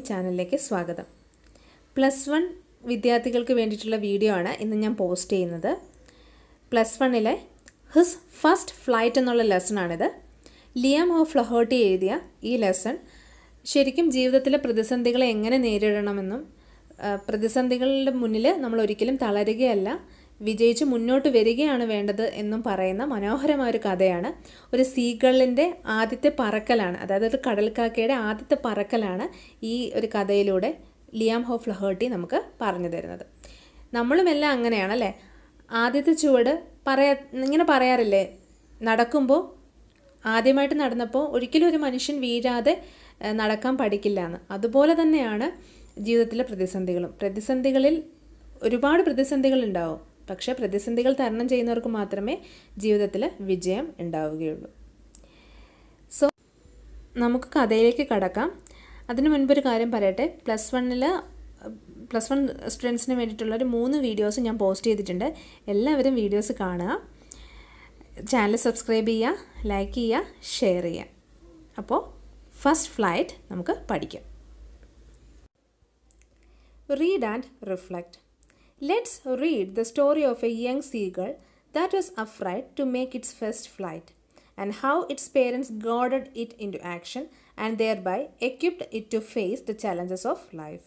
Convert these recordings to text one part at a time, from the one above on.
എല്ലാവർക്കും ചാനലിലേക്ക് സ്വാഗതം പ്ലസ് വൺ വിദ്യാർത്ഥികൾക്ക് വേണ്ടിയിട്ടുള്ള വീഡിയോ ആണ് ഇന്ന് ഞാൻ പോസ്റ്റ് ചെയ്യുന്നത് പ്ലസ് വണ്ണിലെ ഹിസ് ഫസ്റ്റ് ഫ്ലൈറ്റ് എന്നുള്ള ലെസണാണിത് ലിയം ഓ ഫ്ലഹോട്ടി എഴുതിയ ഈ ലെസൺ ശരിക്കും ജീവിതത്തിലെ പ്രതിസന്ധികളെ എങ്ങനെ നേരിടണമെന്നും പ്രതിസന്ധികളുടെ മുന്നിൽ നമ്മൾ ഒരിക്കലും തളരുകയല്ല വിജയിച്ച് മുന്നോട്ട് വരികയാണ് വേണ്ടത് എന്നും പറയുന്ന മനോഹരമായ ഒരു കഥയാണ് ഒരു സീഗളിൻ്റെ ആദ്യത്തെ പറക്കലാണ് അതായത് ഒരു കടൽക്കാക്കയുടെ ആദ്യത്തെ പറക്കലാണ് ഈ ഒരു കഥയിലൂടെ ലിയാം ഹോഫ് ലഹേർട്ടി നമുക്ക് പറഞ്ഞു തരുന്നത് നമ്മളുമെല്ലാം അങ്ങനെയാണല്ലേ ആദ്യത്തെ ചുവട് പറയാ ഇങ്ങനെ പറയാറില്ലേ നടക്കുമ്പോൾ ആദ്യമായിട്ട് നടന്നപ്പോൾ ഒരിക്കലും ഒരു മനുഷ്യൻ വീഴാതെ നടക്കാൻ പഠിക്കില്ല എന്ന് അതുപോലെ തന്നെയാണ് ജീവിതത്തിലെ പ്രതിസന്ധികളും പ്രതിസന്ധികളിൽ ഒരുപാട് പ്രതിസന്ധികളുണ്ടാവും പക്ഷേ പ്രതിസന്ധികൾ തരണം ചെയ്യുന്നവർക്ക് മാത്രമേ ജീവിതത്തിൽ വിജയം ഉണ്ടാവുകയുള്ളൂ സോ നമുക്ക് കഥയിലേക്ക് കടക്കാം അതിനു മുൻപൊരു കാര്യം പറയട്ടെ പ്ലസ് വണ്ണിൽ പ്ലസ് വൺ സ്റ്റുഡൻസിന് വേണ്ടിയിട്ടുള്ള ഒരു മൂന്ന് വീഡിയോസ് ഞാൻ പോസ്റ്റ് ചെയ്തിട്ടുണ്ട് എല്ലാവരും വീഡിയോസ് കാണുക ചാനൽ സബ്സ്ക്രൈബ് ചെയ്യുക ലൈക്ക് ചെയ്യുക ഷെയർ ചെയ്യുക അപ്പോൾ ഫസ്റ്റ് ഫ്ലൈറ്റ് നമുക്ക് പഠിക്കാം read and reflect Let's read the story of a young seagull that was afraid to make its first flight and how its parents goaded it into action and thereby equipped it to face the challenges of life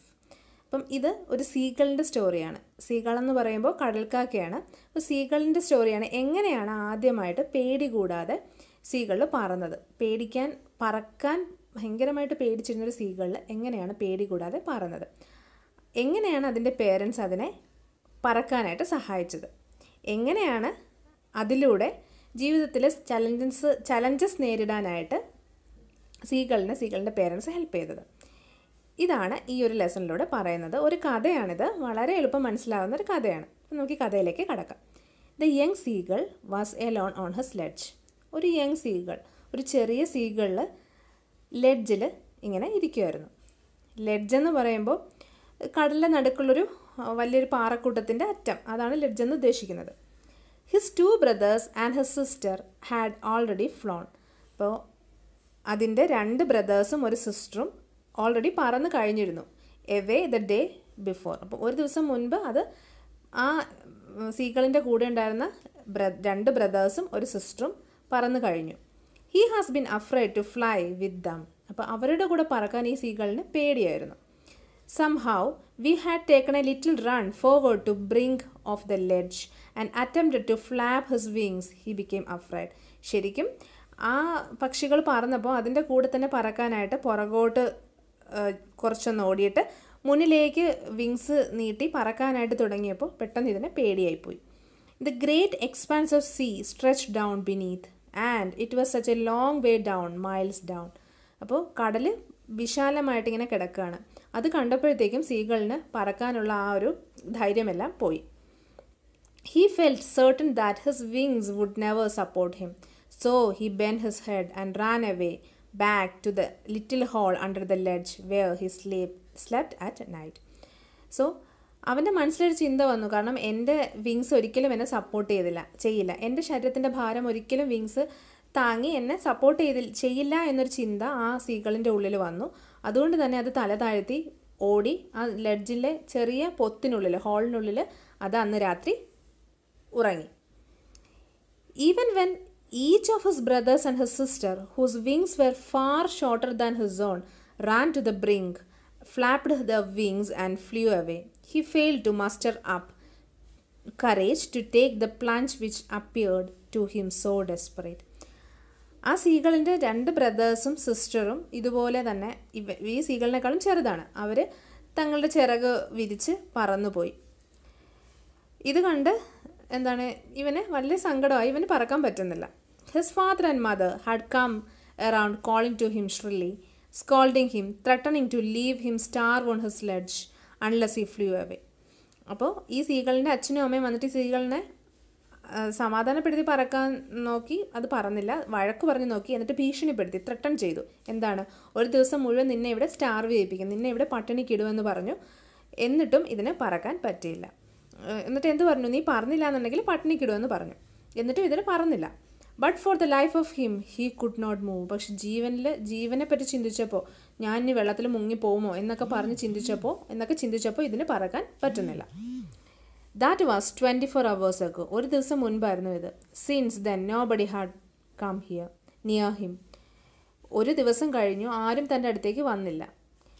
അപ്പം ഇത് ഒരു സീഗളിൻ്റെ സ്റ്റോറിയാണ് seagull എന്ന് പറയുമ്പോൾ കടൽക്കാക്കയാണ് അപ്പോൾ സീകളിൻ്റെ സ്റ്റോറിയാണ് എങ്ങനെയാണ് ആദ്യമായിട്ട് പേടി കൂടാതെ സീകളിൽ പറന്നത് പേടിക്കാൻ പറക്കാൻ ഭയങ്കരമായിട്ട് പേടിച്ചിരുന്നൊരു സീകളിൽ എങ്ങനെയാണ് പേടി കൂടാതെ പറന്നത് എങ്ങനെയാണ് അതിൻ്റെ പേരൻസ് അതിനെ പറക്കാനായിട്ട് സഹായിച്ചത് എങ്ങനെയാണ് അതിലൂടെ ജീവിതത്തിലെ ചലഞ്ചസ് ചലഞ്ചസ് നേരിടാനായിട്ട് സീകളിനെ സീകളിൻ്റെ പേരൻസ് ഹെൽപ്പ് ചെയ്തത് ഇതാണ് ഈ ഒരു ലെസണിലൂടെ പറയുന്നത് ഒരു കഥയാണിത് വളരെ എളുപ്പം മനസ്സിലാവുന്ന ഒരു കഥയാണ് അപ്പം നമുക്ക് ഈ കഥയിലേക്ക് കടക്കാം the young seagull was alone on his ledge ഒരു യങ് സീകൾ ഒരു ചെറിയ സീകളിൽ ലെഡ്ജിൽ ഇങ്ങനെ ഇരിക്കുമായിരുന്നു ലെഡ്ജ് എന്ന് പറയുമ്പോൾ കടലിൻ്റെ നടുക്കുള്ളൊരു വലിയൊരു പാറക്കൂട്ടത്തിൻ്റെ അറ്റം അതാണ് ലെഡ്ജ് എന്ന് ഉദ്ദേശിക്കുന്നത് his two brothers and his sister had already flown അപ്പോൾ അതിൻ്റെ രണ്ട് ബ്രദേഴ്സും ഒരു സിസ്റ്ററും ഓൾറെഡി പറന്ന് കഴിഞ്ഞിരുന്നു എവേ ദ ഡേ ബിഫോർ അപ്പോൾ ഒരു ദിവസം മുൻപ് അത് ആ സീക്കളിൻ്റെ കൂടെ ഉണ്ടായിരുന്ന രണ്ട് ബ്രദേഴ്സും ഒരു സിസ്റ്ററും പറന്നു കഴിഞ്ഞു he has been afraid to fly with them അപ്പോൾ അവരുടെ കൂടെ പറക്കാൻ ഈ സീകളിന് പേടിയായിരുന്നു Somehow, we had taken a little run forward to brink of the ledge and attempted to flap his wings. He became afraid. ശരിക്കും ആ പക്ഷികൾ പറന്നപ്പോൾ അതിൻ്റെ കൂടെ തന്നെ പറക്കാനായിട്ട് പുറകോട്ട് കുറച്ചൊന്ന് ഓടിയിട്ട് മുന്നിലേക്ക് വിങ്സ് നീട്ടി പറക്കാനായിട്ട് തുടങ്ങിയപ്പോൾ പെട്ടെന്ന് ഇതിനെ പേടിയായിപ്പോയി the great expanse of sea stretch down beneath and it was such a long way down miles down അപ്പോൾ കടൽ വിശാലമായിട്ട് ഇങ്ങനെ കിടക്കുകയാണ് അത് കണ്ടപ്പോഴത്തേക്കും സീകളിന് പറക്കാനുള്ള ആ ഒരു ധൈര്യമെല്ലാം പോയി he felt certain that his wings would never support him so he bent his head and ran away back to the little hole under the ledge where he sleep slept at night so അവൻ്റെ മനസ്സിലൊരു ചിന്ത വന്നു കാരണം എൻ്റെ wings ഒരിക്കലും എന്നെ support ചെയ്തില്ല ചെയ്യില്ല എൻ്റെ ശരീരത്തിൻ്റെ ഭാരം ഒരിക്കലും വിങ്സ് താങ്ങി എന്നെ സപ്പോർട്ട് ചെയ്തി ചെയ്യില്ല എന്നൊരു ചിന്ത ആ സീകളിൻ്റെ ഉള്ളിൽ വന്നു അതുകൊണ്ട് തന്നെ അത് തല താഴ്ത്തി ഓടി ആ ലഡ്ജിലെ ചെറിയ പൊത്തിനുള്ളിൽ ഹോളിനുള്ളിൽ അത് അന്ന് രാത്രി ഉറങ്ങി even when each of his brothers and his sister whose wings were far shorter than his own ran to the brink flapped the wings and flew away he fail to muster up courage to take the plunge which appeared to him so desperate. ആ സീകളിൻ്റെ രണ്ട് ബ്രദേഴ്സും സിസ്റ്ററും ഇതുപോലെ തന്നെ ഇവ ഈ സീകളിനേക്കാളും ചെറുതാണ് അവർ തങ്ങളുടെ ചിറക് വിരിച്ച് പറന്നുപോയി ഇത് കണ്ട് എന്താണ് ഇവന് വലിയ സങ്കടമായി ഇവന് പറക്കാൻ പറ്റുന്നില്ല his father and mother had come around calling to him shrilly scolding him threatening to leave him starve on his ledge unless he flew away അപ്പോൾ ഈ സീകളിൻ്റെ അച്ഛനും അമ്മയും വന്നിട്ട് ഈ സീകളിനെ സമാധാനപ്പെടുത്തി പറക്കാൻ നോക്കി അത് പറന്നില്ല വഴക്ക് പറഞ്ഞു നോക്കി എന്നിട്ട് ഭീഷണിപ്പെടുത്തി ത്രട്ടൺ ചെയ്തു എന്താണ് ഒരു ദിവസം മുഴുവൻ നിന്നെ ഇവിടെ സ്റ്റാർവ് ചെയ്യിപ്പിക്കും നിന്നെ ഇവിടെ പട്ടിണിക്കിടുമെന്ന് പറഞ്ഞു എന്നിട്ടും ഇതിന് പറക്കാൻ പറ്റിയില്ല എന്നിട്ട് എന്ത് പറഞ്ഞു നീ പറഞ്ഞില്ല എന്നുണ്ടെങ്കിൽ പട്ടിണിക്കിടുമെന്ന് പറഞ്ഞു എന്നിട്ടും ഇതിന് പറഞ്ഞില്ല but for the life of him he could not move പക്ഷെ ജീവനിൽ ജീവനെ പറ്റി ചിന്തിച്ചപ്പോൾ ഞാൻ ഇനി വെള്ളത്തിൽ മുങ്ങിപ്പോകുമോ എന്നൊക്കെ പറഞ്ഞ് ചിന്തിച്ചപ്പോൾ എന്നൊക്കെ ചിന്തിച്ചപ്പോൾ ഇതിന് പറക്കാൻ പറ്റുന്നില്ല that was twenty four hours ago ഒരു ദിവസം മുൻപായിരുന്നു ഇത് since then nobody had come here near him ഒരു ദിവസം കഴിഞ്ഞു ആരും തൻ്റെ അടുത്തേക്ക് വന്നില്ല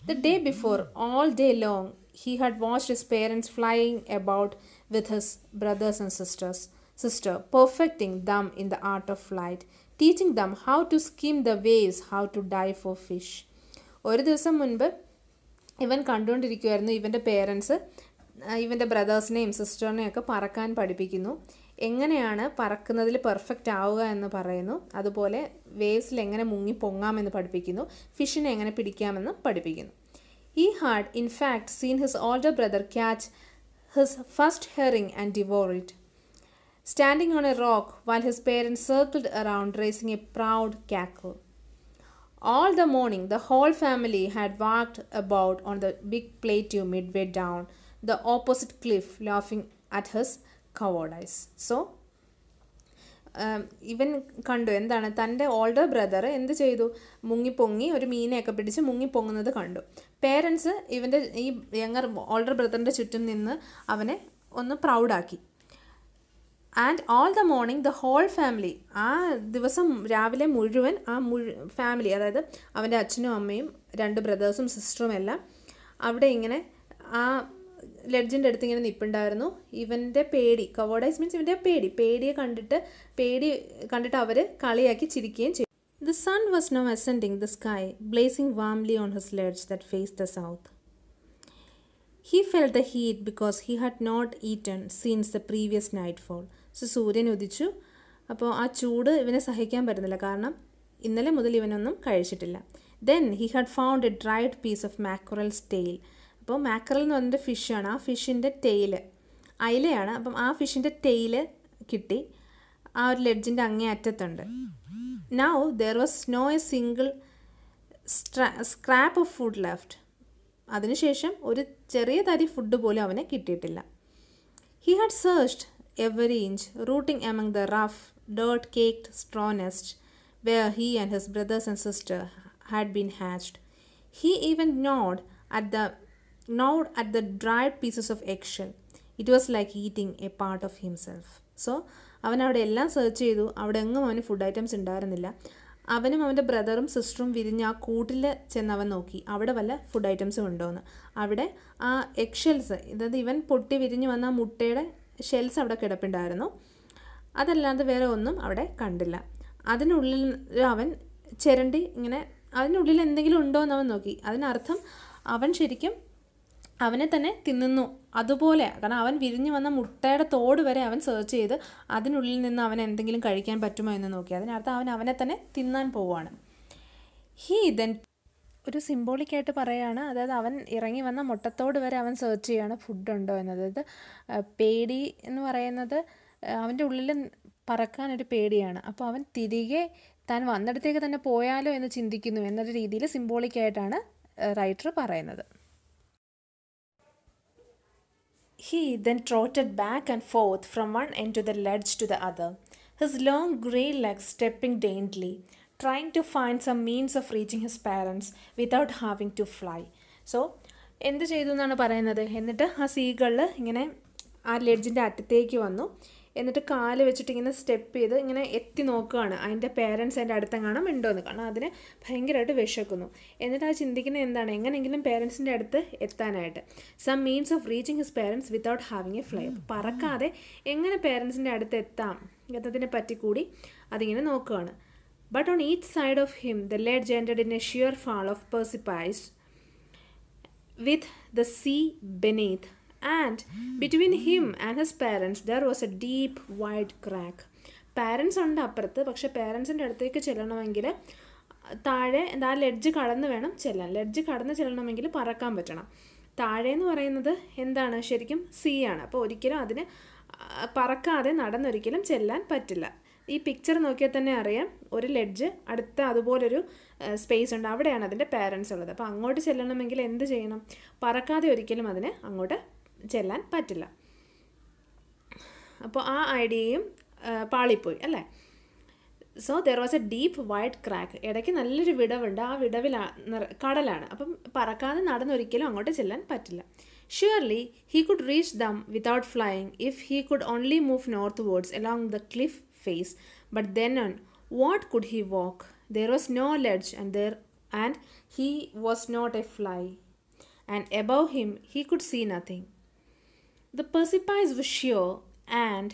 the day before all day long he had watched his parents flying about with his brothers and sisters sister perfecting them in the art of flight teaching them how to skim the waves how to dive for fish ഒരു ദിവസം മുൻപ് ഇവൻ കണ്ടുകൊണ്ടിരിക്കുമായിരുന്നു ഇവൻ്റെ parents ഇവൻ്റെ ബ്രദേഴ്സിനെയും സിസ്റ്ററിനെയും ഒക്കെ പറക്കാൻ പഠിപ്പിക്കുന്നു എങ്ങനെയാണ് പറക്കുന്നതിൽ പെർഫെക്റ്റ് ആവുക എന്ന് പറയുന്നു അതുപോലെ വേവ്സിൽ എങ്ങനെ മുങ്ങി പൊങ്ങാമെന്ന് പഠിപ്പിക്കുന്നു ഫിഷിനെ എങ്ങനെ പിടിക്കാമെന്ന് പഠിപ്പിക്കുന്നു ഈ had in fact seen his older brother catch his first herring and devour standing on a rock while his parents circled around raising a proud cackle all the morning the whole family had walked about on the big you midway down the opposite cliff laughing at his cowardice So, um, ഇവൻ കണ്ടു എന്താണ് തൻ്റെ older brother എന്ത് ചെയ്തു മുങ്ങിപ്പൊങ്ങി ഒരു മീനെയൊക്കെ പിടിച്ച് മുങ്ങിപ്പൊങ്ങുന്നത് കണ്ടു parents ഇവൻ്റെ ഈ യങ്ങർ ഓൾഡർ ബ്രദറിൻ്റെ ചുറ്റും നിന്ന് അവനെ ഒന്ന് പ്രൗഡാക്കി and all the morning the whole family ആ ദിവസം രാവിലെ മുഴുവൻ ആ മുഴു ഫാമിലി അതായത് അവൻ്റെ അച്ഛനും അമ്മയും രണ്ട് ബ്രദേഴ്സും സിസ്റ്ററും എല്ലാം അവിടെ ഇങ്ങനെ ആ ലെഡ്ജിൻ്റെ അടുത്ത് ഇങ്ങനെ നിൽപ്പുണ്ടായിരുന്നു ഇവൻ്റെ പേടി കവോഡൈസ് മീൻസ് ഇവൻ്റെ പേടി പേടിയെ കണ്ടിട്ട് പേടി കണ്ടിട്ട് അവർ കളിയാക്കി ചിരിക്കുകയും ചെയ്തു the sun was now ascending the sky blazing warmly on his ledge that faced the south he felt the heat because he had not eaten since the previous nightfall so സൂര്യൻ ഉദിച്ചു അപ്പോൾ ആ ചൂട് ഇവനെ സഹിക്കാൻ പറ്റുന്നില്ല കാരണം ഇന്നലെ മുതൽ ഇവനൊന്നും കഴിച്ചിട്ടില്ല then he had found a dried piece of mackerel stale അപ്പോൾ മാക്കറൽ എന്ന് പറഞ്ഞിട്ട് ഫിഷാണ് ആ ഫിഷിൻ്റെ ടെയിൽ അയിലയാണ് അപ്പം ആ ഫിഷിൻ്റെ ടെയിൽ കിട്ടി ആ ഒരു ലെഡ്ജിൻ്റെ അങ്ങേ അറ്റത്തുണ്ട് now there was no a single scrap of food left അതിനുശേഷം ഒരു ചെറിയ തരി ഫുഡ് പോലും അവന് കിട്ടിയിട്ടില്ല he had searched every inch rooting among the rough dirt caked straw nest where he and his brothers and sister had been hatched he even gnawed at the gnawed at the dried pieces of eggshell. It was like eating a part of himself so അവൻ അവിടെ എല്ലാം search ചെയ്തു അവിടെ എങ്ങും അവന് food items ഉണ്ടായിരുന്നില്ല അവനും അവൻ്റെ ബ്രദറും സിസ്റ്ററും വിരിഞ്ഞ് ആ കൂട്ടിൽ ചെന്ന് അവൻ നോക്കി അവിടെ വല്ല ഫുഡ് ഐറ്റംസും ഉണ്ടോയെന്ന് അവിടെ ആ എഗ് ഷെൽസ് അതായത് ഇവൻ പൊട്ടി വിരിഞ്ഞ് വന്ന ആ മുട്ടയുടെ ഷെൽസ് അവിടെ കിടപ്പുണ്ടായിരുന്നു അതല്ലാതെ വേറെ ഒന്നും അവിടെ കണ്ടില്ല അതിനുള്ളിൽ അവൻ ചിരണ്ടി ഇങ്ങനെ അതിനുള്ളിൽ എന്തെങ്കിലും ഉണ്ടോ എന്ന് അവൻ നോക്കി അതിനർത്ഥം അവൻ ശരിക്കും അവനെ തന്നെ തിന്നുന്നു അതുപോലെ കാരണം അവൻ വിരിഞ്ഞു വന്ന മുട്ടയുടെ തോട് വരെ അവൻ സെർച്ച് ചെയ്ത് അതിനുള്ളിൽ നിന്ന് അവൻ എന്തെങ്കിലും കഴിക്കാൻ പറ്റുമോ എന്ന് നോക്കി അതിനർത്ഥം അവൻ അവനെ തന്നെ തിന്നാൻ പോവുകയാണ് ഹീ ദെൻ ഒരു സിംബോളിക്കായിട്ട് പറയുകയാണ് അതായത് അവൻ ഇറങ്ങി വന്ന മുട്ടത്തോട് വരെ അവൻ സെർച്ച് ഫുഡ് ഫുഡുണ്ടോ എന്ന് അതായത് പേടി എന്ന് പറയുന്നത് അവൻ്റെ ഉള്ളിൽ പറക്കാനൊരു പേടിയാണ് അപ്പോൾ അവൻ തിരികെ താൻ വന്നിടത്തേക്ക് തന്നെ പോയാലോ എന്ന് ചിന്തിക്കുന്നു എന്നൊരു രീതിയിൽ സിംബോളിക്കായിട്ടാണ് റൈറ്റർ പറയുന്നത് He then trotted back and forth from one end to the ledge to the other, his long grey legs stepping daintily, trying to find some means of reaching his parents without having to fly. So, എന്ത് ചെയ്തു എന്നാണ് പറയുന്നത് എന്നിട്ട് ആ സീകളിൽ ഇങ്ങനെ ആ ലെഡ്ജിൻ്റെ അറ്റത്തേക്ക് വന്നു എന്നിട്ട് കാല് വെച്ചിട്ട് ഇങ്ങനെ സ്റ്റെപ്പ് ചെയ്ത് ഇങ്ങനെ എത്തി നോക്കുകയാണ് അതിൻ്റെ പേരൻസ് അതിൻ്റെ അടുത്തെങ്ങാണം ഉണ്ടോ എന്ന് കാരണം അതിന് ഭയങ്കരമായിട്ട് വിശക്കുന്നു എന്നിട്ട് ആ ചിന്തിക്കുന്നത് എന്താണ് എങ്ങനെയെങ്കിലും പേരൻസിൻ്റെ അടുത്ത് എത്താനായിട്ട് some means of reaching his parents without having a fly പറക്കാതെ എങ്ങനെ പേരൻസിൻ്റെ അടുത്ത് എത്താം എന്നതിനെ പറ്റി കൂടി അതിങ്ങനെ നോക്കുകയാണ് but on each side of him the ledge ended in a sheer fall of precipice with the sea beneath and between him and his parents there was a deep wide crack parents ഉണ്ട് അപ്പുറത്ത് പക്ഷെ പേരൻസിൻ്റെ അടുത്തേക്ക് ചെല്ലണമെങ്കിൽ താഴെ എന്താ ledge കടന്ന് വേണം ചെല്ലാൻ ledge കടന്ന് ചെല്ലണമെങ്കിൽ പറക്കാൻ പറ്റണം താഴെ എന്ന് പറയുന്നത് എന്താണ് ശരിക്കും സി ആണ് അപ്പോൾ ഒരിക്കലും അതിന് പറക്കാതെ നടന്നൊരിക്കലും ചെല്ലാൻ പറ്റില്ല ഈ പിക്ചർ നോക്കിയാൽ തന്നെ അറിയാം ഒരു ലെഡ്ജ് അടുത്ത അതുപോലൊരു സ്പേസ് ഉണ്ട് അവിടെയാണ് അതിൻ്റെ പാരൻസ് ഉള്ളത് അപ്പോൾ അങ്ങോട്ട് ചെല്ലണമെങ്കിൽ എന്ത് ചെയ്യണം പറക്കാതെ ഒരിക്കലും അതിന് അങ്ങോട്ട് ചെല്ലാൻ പറ്റില്ല അപ്പോൾ ആ ഐഡിയയും പാളിപ്പോയി അല്ലേ so there was a deep wide crack ഇടയ്ക്ക് നല്ലൊരു വിടവുണ്ട് ആ വിടവിലാണ് കടലാണ് അപ്പം പറക്കാതെ നടന്നൊരിക്കലും അങ്ങോട്ട് ചെല്ലാൻ പറ്റില്ല surely he could reach them without flying if he could only move northwards along the cliff face but then on what could he walk there was no ledge and there and he was not a fly and above him he could see nothing The precipice was sheer, and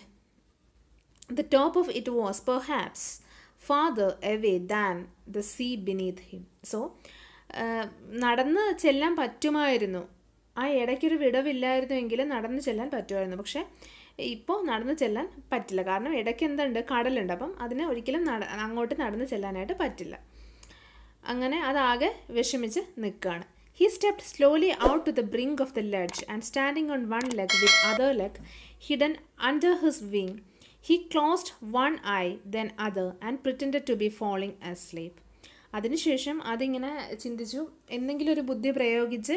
the top of it was perhaps farther away than the sea beneath him. So, uh, നടന്ന് ചെല്ലാൻ പറ്റുമായിരുന്നു ആ ഇടയ്ക്കൊരു വിടവില്ലായിരുന്നു എങ്കിൽ നടന്ന് ചെല്ലാൻ പറ്റുമായിരുന്നു പക്ഷേ ഇപ്പോൾ നടന്ന് ചെല്ലാൻ പറ്റില്ല കാരണം ഇടയ്ക്ക് എന്തുണ്ട് കടലുണ്ട് അപ്പം അതിനെ ഒരിക്കലും നട അങ്ങോട്ട് നടന്ന് ചെല്ലാനായിട്ട് പറ്റില്ല അങ്ങനെ അതാകെ വിഷമിച്ച് നിൽക്കുകയാണ് He stepped slowly out to the brink of the ledge and standing on one leg with other leg hidden under his wing, he closed one eye then other and pretended to be falling asleep. അതിനുശേഷം അതിങ്ങനെ ചിന്തിച്ചു എന്തെങ്കിലും ഒരു ബുദ്ധി പ്രയോഗിച്ച്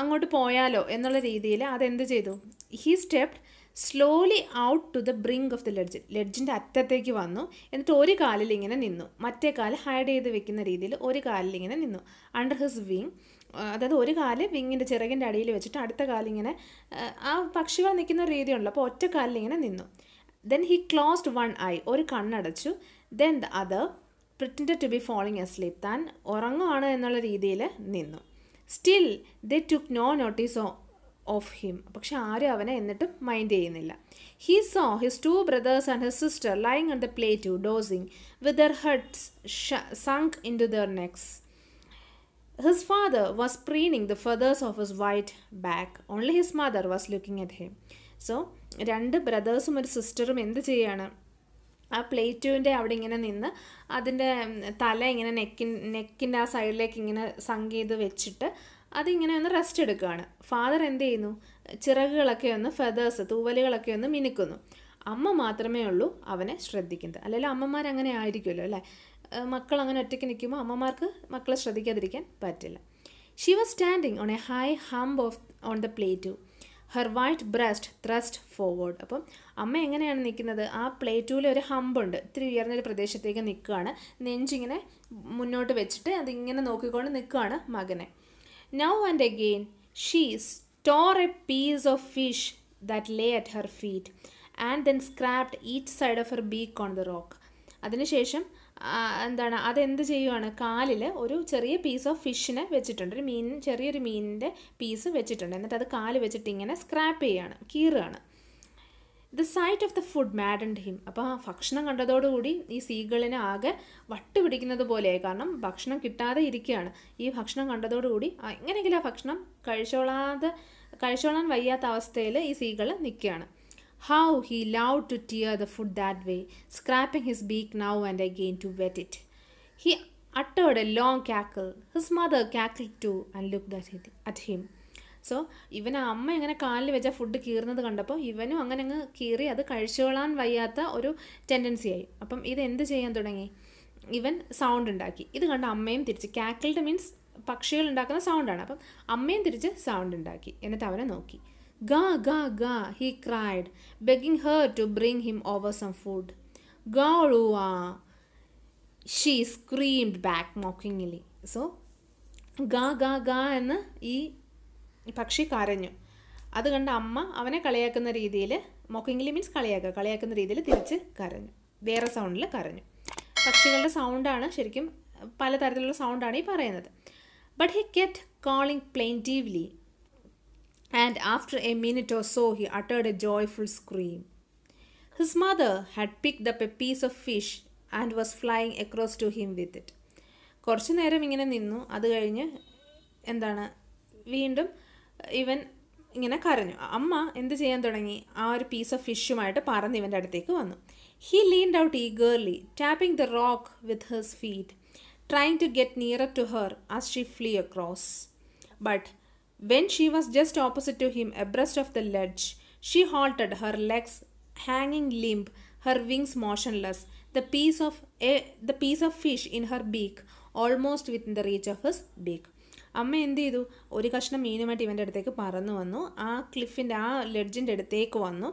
അങ്ങോട്ട് പോയാലോ എന്നുള്ള രീതിയിൽ അതെന്ത് ചെയ്തു he stepped slowly out to the brink of the ledge ലെഡ്ജിൻ്റെ അറ്റത്തേക്ക് വന്നു എന്നിട്ട് ഒരു കാലിൽ ഇങ്ങനെ നിന്നു മറ്റേ കാല് ഹൈഡ് ചെയ്ത് വെക്കുന്ന രീതിയിൽ ഒരു കാലിൽ ഇങ്ങനെ നിന്നു അണ്ടർ ഹിസ് വിങ് അതായത് ഒരു കാല് വിങ്ങിൻ്റെ ചിറകിൻ്റെ അടിയിൽ വെച്ചിട്ട് അടുത്ത കാലിങ്ങനെ ആ പക്ഷികൾ നിൽക്കുന്ന രീതിയുണ്ടല്ലോ അപ്പോൾ ഒറ്റ കാലിലിങ്ങനെ നിന്നു then he closed one eye ഒരു കണ്ണടച്ചു then the other pretended to be falling asleep താൻ ഉറങ്ങുകയാണ് എന്നുള്ള രീതിയിൽ നിന്നു still they took no notice of him പക്ഷെ ആരും അവനെ എന്നിട്ടും മൈൻഡ് ചെയ്യുന്നില്ല he saw his two brothers and his sister lying on the plateau dozing with their heads sunk into their necks His father was preening the feathers of his white back. Only his mother was looking at him. So രണ്ട് ബ്രദേഴ്സും ഒരു സിസ്റ്ററും എന്ത് ചെയ്യാണ് ആ പ്ലേറ്റുവിൻ്റെ അവിടെ ഇങ്ങനെ നിന്ന് അതിൻ്റെ തല ഇങ്ങനെ നെക്കിൻ നെക്കിൻ്റെ ആ സൈഡിലേക്ക് ഇങ്ങനെ സങ്ക് ചെയ്ത് വെച്ചിട്ട് അതിങ്ങനെ ഒന്ന് റെസ്റ്റ് എടുക്കുകയാണ് ഫാദർ എന്ത് ചെയ്യുന്നു ചിറകുകളൊക്കെ ഒന്ന് ഫെതേഴ്സ് തൂവലുകളൊക്കെ ഒന്ന് മിനുക്കുന്നു അമ്മ മാത്രമേ ഉള്ളൂ അവനെ ശ്രദ്ധിക്കുന്നത് അല്ലെങ്കിൽ അമ്മമാർ അങ്ങനെ ആയിരിക്കുമല്ലോ അല്ലേ മക്കൾ അങ്ങനെ ഒറ്റയ്ക്ക് നിൽക്കുമ്പോൾ അമ്മമാർക്ക് മക്കളെ ശ്രദ്ധിക്കാതിരിക്കാൻ പറ്റില്ല she was standing on a high hump of on the plateau her white breast thrust forward അപ്പം അമ്മ എങ്ങനെയാണ് നിൽക്കുന്നത് ആ പ്ലേറ്റൂലെ ഒരു ഹമ്പുണ്ട് ഇത്തിരി ഉയർന്നൊരു പ്രദേശത്തേക്ക് നിൽക്കുകയാണ് നെഞ്ചിങ്ങനെ മുന്നോട്ട് വെച്ചിട്ട് അതിങ്ങനെ നോക്കിക്കൊണ്ട് നിൽക്കുകയാണ് മകനെ now and again she store a piece of fish that lay at her feet and then scraped each side of her beak on the rock അതിനുശേഷം എന്താണ് അതെന്ത് ചെയ്യുവാണ് കാലിൽ ഒരു ചെറിയ പീസ് ഓഫ് ഫിഷിനെ വെച്ചിട്ടുണ്ട് ഒരു മീൻ ചെറിയൊരു മീനിൻ്റെ പീസ് വെച്ചിട്ടുണ്ട് എന്നിട്ട് അത് കാല് വെച്ചിട്ട് ഇങ്ങനെ സ്ക്രാപ്പ് ചെയ്യുകയാണ് കീറുകയാണ് the sight of the food and him അപ്പോൾ ആ ഭക്ഷണം കണ്ടതോടുകൂടി ഈ സീകളിനെ ആകെ വട്ട് പിടിക്കുന്നത് പോലെയായി കാരണം ഭക്ഷണം കിട്ടാതെ ഇരിക്കുകയാണ് ഈ ഭക്ഷണം കണ്ടതോടുകൂടി എങ്ങനെയെങ്കിലും ആ ഭക്ഷണം കഴിച്ചോളാതെ കഴിച്ചോളാൻ വയ്യാത്ത അവസ്ഥയിൽ ഈ സീകൾ നിൽക്കുകയാണ് How he loved to tear the food that way, scraping his beak now and again to wet it. He uttered a long cackle. His mother cackled too and looked at, it, at him. So ഇവൻ അമ്മ ഇങ്ങനെ കാലിൽ വെച്ച food കീറുന്നത് കണ്ടപ്പോൾ ഇവനും അങ്ങനെ അങ്ങ് കീറി അത് കഴിച്ചോളാൻ വയ്യാത്ത ഒരു ടെൻഡൻസിയായി അപ്പം ഇത് എന്ത് ചെയ്യാൻ തുടങ്ങി ഇവൻ സൗണ്ട് ഉണ്ടാക്കി ഇത് കണ്ട അമ്മയും തിരിച്ച് കാക്കിൾഡ് മീൻസ് പക്ഷികൾ ഉണ്ടാക്കുന്ന സൗണ്ടാണ് അപ്പം അമ്മയും തിരിച്ച് സൗണ്ട് ഉണ്ടാക്കി എന്നിട്ട് അവനെ നോക്കി Ga, ga, ga, he cried, begging her to bring him over some food. Galua, she screamed back mockingly. So, ഗാ ഗാ ഗാ എന്ന് ഈ പക്ഷി കരഞ്ഞു അത് കണ്ട അമ്മ അവനെ കളിയാക്കുന്ന രീതിയിൽ മൊക്കിങ്ങിലി മീൻസ് കളിയാക്കുക കളിയാക്കുന്ന രീതിയിൽ തിരിച്ച് കരഞ്ഞു വേറെ സൗണ്ടിൽ കരഞ്ഞു പക്ഷികളുടെ സൗണ്ടാണ് ശരിക്കും പലതരത്തിലുള്ള സൗണ്ടാണ് ഈ പറയുന്നത് but he kept calling plaintively and after a minute or so he uttered a joyful scream. His mother had picked up a piece of fish and was flying across to him with it. കുറച്ചു നേരം ഇങ്ങനെ നിന്നു അത് കഴിഞ്ഞ് എന്താണ് വീണ്ടും ഇവൻ ഇങ്ങനെ കരഞ്ഞു അമ്മ എന്ത് ചെയ്യാൻ തുടങ്ങി ആ ഒരു പീസ് ഓഫ് ഫിഷുമായിട്ട് പറന്ന് ഇവൻ്റെ അടുത്തേക്ക് വന്നു he leaned out eagerly tapping the rock with hers feet trying to get near to her as she flew across but When she was just opposite to him, abreast of the ledge, she halted, her legs hanging limp, her wings motionless, the piece of a, the piece of fish in her beak almost within the reach of his beak. അമ്മ എന്ത് ചെയ്തു ഒരു കഷ്ണം മീനുമായിട്ട് ഇവൻ്റെ അടുത്തേക്ക് പറന്നു വന്നു ആ ക്ലിഫിൻ്റെ ആ ലെഡ്ജിൻ്റെ അടുത്തേക്ക് വന്നു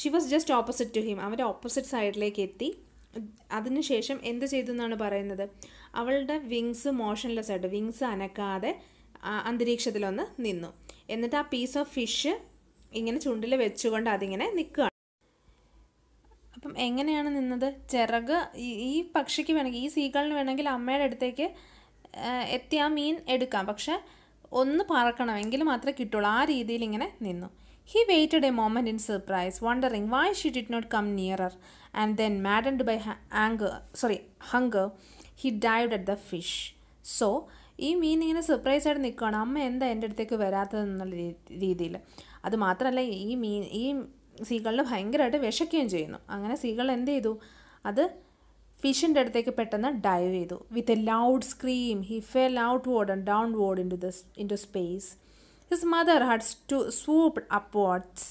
she was just opposite to him അവൻ്റെ ഓപ്പോസിറ്റ് സൈഡിലേക്ക് എത്തി അതിനുശേഷം എന്ത് ചെയ്തു എന്നാണ് പറയുന്നത് അവളുടെ വിങ്സ് മോഷൻലെസ് ആയിട്ട് വിങ്സ് അനക്കാതെ അന്തരീക്ഷത്തിലൊന്ന് നിന്നു എന്നിട്ട് ആ പീസ് ഓഫ് ഫിഷ് ഇങ്ങനെ ചുണ്ടിൽ വെച്ചുകൊണ്ട് അതിങ്ങനെ നിൽക്കുകയാണ് അപ്പം എങ്ങനെയാണ് നിന്നത് ചിറക് ഈ പക്ഷിക്ക് വേണമെങ്കിൽ ഈ സീകളിന് വേണമെങ്കിൽ അമ്മയുടെ അടുത്തേക്ക് എത്തി ആ മീൻ എടുക്കാം പക്ഷെ ഒന്ന് പറക്കണമെങ്കിൽ മാത്രമേ കിട്ടുള്ളൂ ആ രീതിയിൽ ഇങ്ങനെ നിന്നു he waited a moment in surprise wondering why she did not come nearer and then maddened by anger sorry hunger he dived at the fish so ഈ മീൻ ഇങ്ങനെ സർപ്രൈസ് ആയിട്ട് നിൽക്കുകയാണ് അമ്മ എന്താ എൻ്റെ അടുത്തേക്ക് വരാത്തതെന്നുള്ള രീതിയിൽ അത് മാത്രമല്ല ഈ മീൻ ഈ സീകളിൽ ഭയങ്കരമായിട്ട് വിശക്കുകയും ചെയ്യുന്നു അങ്ങനെ സീകൾ എന്ത് ചെയ്തു അത് ഫിഷിൻ്റെ അടുത്തേക്ക് പെട്ടെന്ന് ഡൈവ് ചെയ്തു with a loud scream he fell outward and downward into the into space his mother had to swoop upwards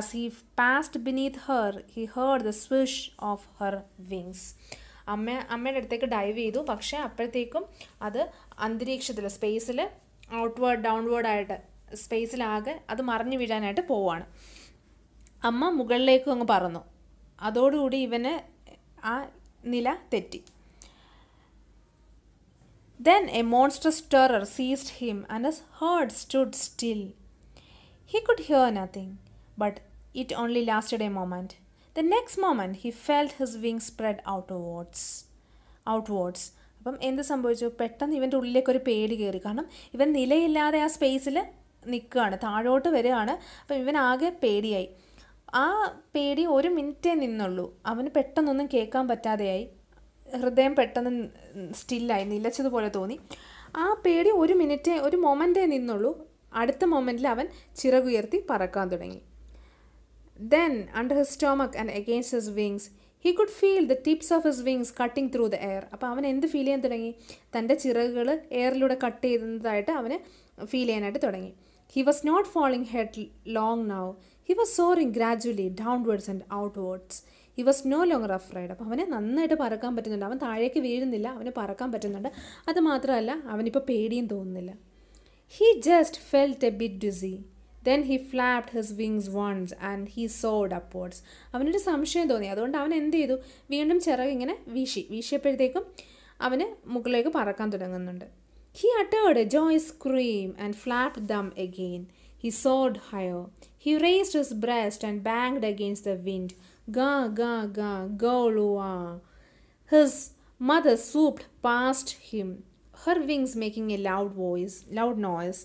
as he passed beneath her he heard the swish of her wings അമ്മ അമ്മയുടെ അടുത്തേക്ക് dive ചെയ്തു പക്ഷേ അപ്പോഴത്തേക്കും അത് അന്തരീക്ഷത്തിൽ സ്പേസിൽ outward ഡൗൺവേർഡായിട്ട് സ്പേസിലാകെ അത് മറിഞ്ഞു വീഴാനായിട്ട് പോവാണ് അമ്മ മുകളിലേക്കും അങ്ങ് പറന്നു അതോടുകൂടി ഇവന് ആ നില തെറ്റി then a monster terror seized him and his heart stood still he could hear nothing but it only last a moment the next moment he felt his wing spread outwards അപ്പം എന്ത് സംഭവിച്ചു പെട്ടെന്ന് ഇവൻ്റെ ഉള്ളിലേക്ക് ഒരു പേടി കയറി കാരണം ഇവൻ നിലയില്ലാതെ ആ സ്പേസിൽ നിൽക്കുകയാണ് താഴോട്ട് വരികയാണ് അപ്പം ഇവൻ ആകെ പേടിയായി ആ പേടി ഒരു മിനിറ്റേ നിന്നുള്ളൂ അവന് പെട്ടെന്നൊന്നും കേൾക്കാൻ പറ്റാതെയായി ഹൃദയം പെട്ടെന്ന് സ്റ്റില്ലായി നിലച്ചതുപോലെ തോന്നി ആ പേടി ഒരു മിനിറ്റേ ഒരു മൊമെൻറ്റേ നിന്നുള്ളൂ അടുത്ത മൊമെൻറ്റിൽ അവൻ ചിറകുയർത്തി പറക്കാൻ തുടങ്ങി Then, under his stomach and against his wings, he could feel the tips of his wings cutting through the air അപ്പോൾ അവൻ എന്ത് ഫീൽ ചെയ്യാൻ തുടങ്ങി തൻ്റെ ചിറകുകൾ എയറിലൂടെ കട്ട് ചെയ്യുന്നതായിട്ട് അവന് ഫീൽ ചെയ്യാനായിട്ട് തുടങ്ങി he was not falling headlong now he was soaring gradually downwards and outwards he was no longer afraid അപ്പോൾ അവനെ നന്നായിട്ട് പറക്കാൻ പറ്റുന്നുണ്ട് അവൻ താഴേക്ക് വീഴുന്നില്ല അവന് പറക്കാൻ പറ്റുന്നുണ്ട് അത് മാത്രമല്ല അവനിപ്പോൾ പേടിയും തോന്നുന്നില്ല he just felt a bit dizzy then he flapped his wings once and he soared upwards അവനൊരു സംശയം തോന്നി അതുകൊണ്ട് അവൻ എന്ത് ചെയ്തു വീണ്ടും ചിറക് ഇങ്ങനെ വീശി വീശിയപ്പോഴത്തേക്കും അവന് മുകളിലേക്ക് പറക്കാൻ തുടങ്ങുന്നുണ്ട് he uttered joy scream and flapped them again he soared higher he raised his breast and banked against the wind ga ga ga gawoolah his mother swooped past him her wings making a loud voice loud noise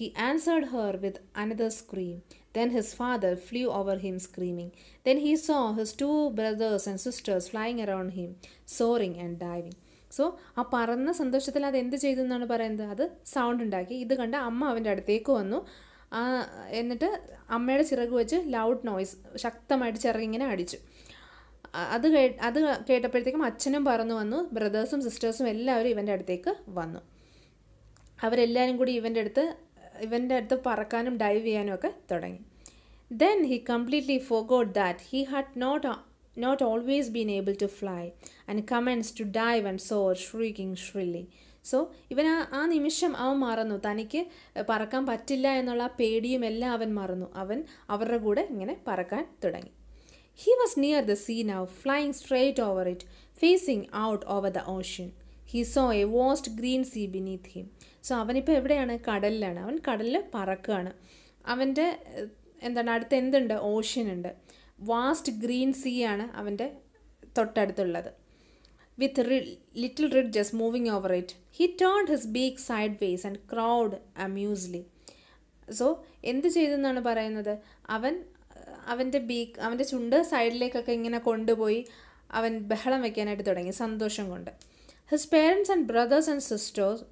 he answered her with another scream then his father flew over him screaming then he saw his two brothers and sisters flying around him soaring and diving so ആ പറന്ന സന്തോഷത്തിൽ അത് എന്ത് ചെയ്തു എന്നാണ് പറയുന്നത് അത് sound ഉണ്ടാക്കി ഇത് കണ്ട് അമ്മ അവൻ്റെ അടുത്തേക്ക് വന്നു എന്നിട്ട് അമ്മയുടെ ചിറക് വെച്ച് ലൗഡ് നോയ്സ് ശക്തമായിട്ട് ചിറകിങ്ങനെ അടിച്ചു അത് കേ അത് കേട്ടപ്പോഴത്തേക്കും അച്ഛനും പറന്നു വന്നു ബ്രദേഴ്സും സിസ്റ്റേഴ്സും എല്ലാവരും ഇവൻ്റെ അടുത്തേക്ക് വന്നു അവരെല്ലാവരും കൂടി ഇവൻ്റെ അടുത്ത് ഇവൻ്റെ അടുത്ത് പറക്കാനും ഡൈവ് ചെയ്യാനും ഒക്കെ തുടങ്ങി then he completely forgot that he had not not always been able to fly and commenced to dive and soar shrieking shrilly so ഇവൻ ആ ആ നിമിഷം അവൻ മറന്നു തനിക്ക് പറക്കാൻ പറ്റില്ല എന്നുള്ള ആ പേടിയും എല്ലാം അവൻ മറന്നു അവൻ അവരുടെ കൂടെ ഇങ്ങനെ പറക്കാൻ തുടങ്ങി he was near the sea now flying straight over it facing out over the ocean he saw a vast green sea beneath him so അവനിപ്പോൾ എവിടെയാണ് കടലിലാണ് അവൻ കടലിൽ പറക്കുകയാണ് അവൻ്റെ എന്താണ് അടുത്ത് എന്തുണ്ട് ഓഷ്യൻ ഉണ്ട് വാസ്റ്റ് ഗ്രീൻ സീ ആണ് അവൻ്റെ തൊട്ടടുത്തുള്ളത് with little ridges moving over it he turn his beak sideways and crowed amusedly so എന്ത് എന്നാണ് പറയുന്നത് അവൻ അവൻ്റെ ബീക്ക് അവൻ്റെ ചുണ്ട് സൈഡിലേക്കൊക്കെ ഇങ്ങനെ കൊണ്ടുപോയി അവൻ ബഹളം വയ്ക്കാനായിട്ട് തുടങ്ങി സന്തോഷം കൊണ്ട് His parents and brothers and sisters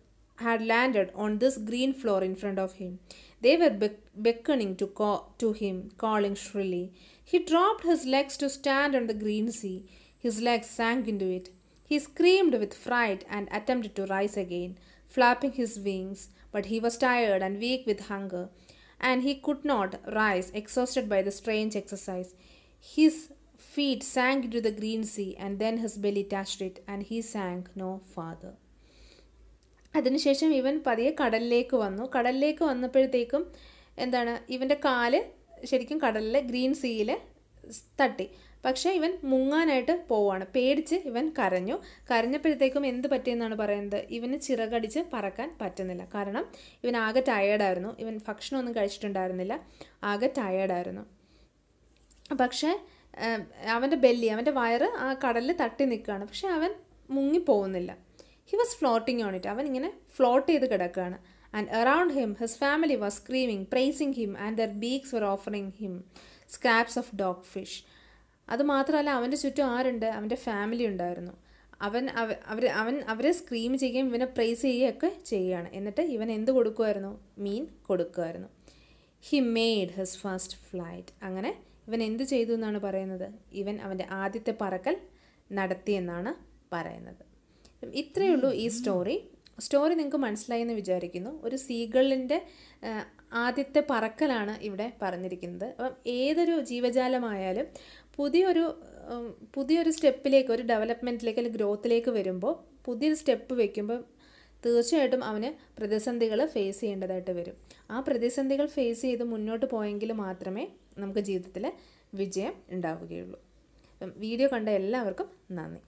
had landed on this green floor in front of him. They were beckoning to, call- to him, calling shrilly. He dropped his legs to stand on the green sea. His legs sank into it. He screamed with fright and attempted to rise again, flapping his wings, but he was tired and weak with hunger, and he could not rise, exhausted by the strange exercise. His feet sank into the green sea and then his belly touched it and he sank no farther അതിനുശേഷം ഇവൻ പതിയെ കടലിലേക്ക് വന്നു കടലിലേക്ക് വന്നപ്പോഴത്തേക്കും എന്താണ് ഇവൻ്റെ കാല് ശരിക്കും കടലിലെ ഗ്രീൻ സീയിൽ തട്ടി പക്ഷേ ഇവൻ മുങ്ങാനായിട്ട് പോവാണ് പേടിച്ച് ഇവൻ കരഞ്ഞു കരഞ്ഞപ്പോഴത്തേക്കും എന്ത് പറ്റിയെന്നാണ് പറയുന്നത് ഇവന് ചിറകടിച്ച് പറക്കാൻ പറ്റുന്നില്ല കാരണം ഇവൻ ആകെ ടയേർഡായിരുന്നു ഇവൻ ഭക്ഷണമൊന്നും കഴിച്ചിട്ടുണ്ടായിരുന്നില്ല ആകെ ടയേർഡായിരുന്നു പക്ഷേ അവൻ്റെ ബെല്ലി അവൻ്റെ വയറ് ആ കടലിൽ തട്ടി നിൽക്കുകയാണ് പക്ഷേ അവൻ മുങ്ങിപ്പോകുന്നില്ല he was floating on it അവൻ ഇങ്ങനെ ഫ്ലോട്ട് ചെയ്ത് കിടക്കുകയാണ് and around him his family was screaming praising him and their beaks were offering him scraps of dogfish അതുമാത്രമല്ല അവൻ്റെ ചുറ്റും ആരുണ്ട് അവൻ്റെ ഫാമിലി ഉണ്ടായിരുന്നു അവൻ അവർ അവൻ അവരെ സ്ക്രീം ചെയ്യുകയും ഇവനെ പ്രൈസ് ചെയ്യുകയൊക്കെ ചെയ്യുകയാണ് എന്നിട്ട് ഇവൻ എന്ത് കൊടുക്കുമായിരുന്നു മീൻ കൊടുക്കുമായിരുന്നു he made his first flight അങ്ങനെ ഇവൻ എന്ത് ചെയ്തു എന്നാണ് പറയുന്നത് ഇവൻ അവൻ്റെ ആദ്യത്തെ പറക്കൽ നടത്തിയെന്നാണ് പറയുന്നത് ഇത്രയുള്ളൂ ഈ സ്റ്റോറി സ്റ്റോറി നിങ്ങൾക്ക് മനസ്സിലായി എന്ന് വിചാരിക്കുന്നു ഒരു സീഗളിൻ്റെ ആദ്യത്തെ പറക്കലാണ് ഇവിടെ പറഞ്ഞിരിക്കുന്നത് അപ്പം ഏതൊരു ജീവജാലമായാലും പുതിയൊരു പുതിയൊരു സ്റ്റെപ്പിലേക്ക് ഒരു ഡെവലപ്മെൻറ്റിലേക്ക് അല്ലെങ്കിൽ ഗ്രോത്തിലേക്ക് വരുമ്പോൾ പുതിയൊരു സ്റ്റെപ്പ് വയ്ക്കുമ്പോൾ തീർച്ചയായിട്ടും അവന് പ്രതിസന്ധികൾ ഫേസ് ചെയ്യേണ്ടതായിട്ട് വരും ആ പ്രതിസന്ധികൾ ഫേസ് ചെയ്ത് മുന്നോട്ട് പോയെങ്കിൽ മാത്രമേ നമുക്ക് ജീവിതത്തിൽ വിജയം ഉണ്ടാവുകയുള്ളൂ വീഡിയോ കണ്ട എല്ലാവർക്കും നന്ദി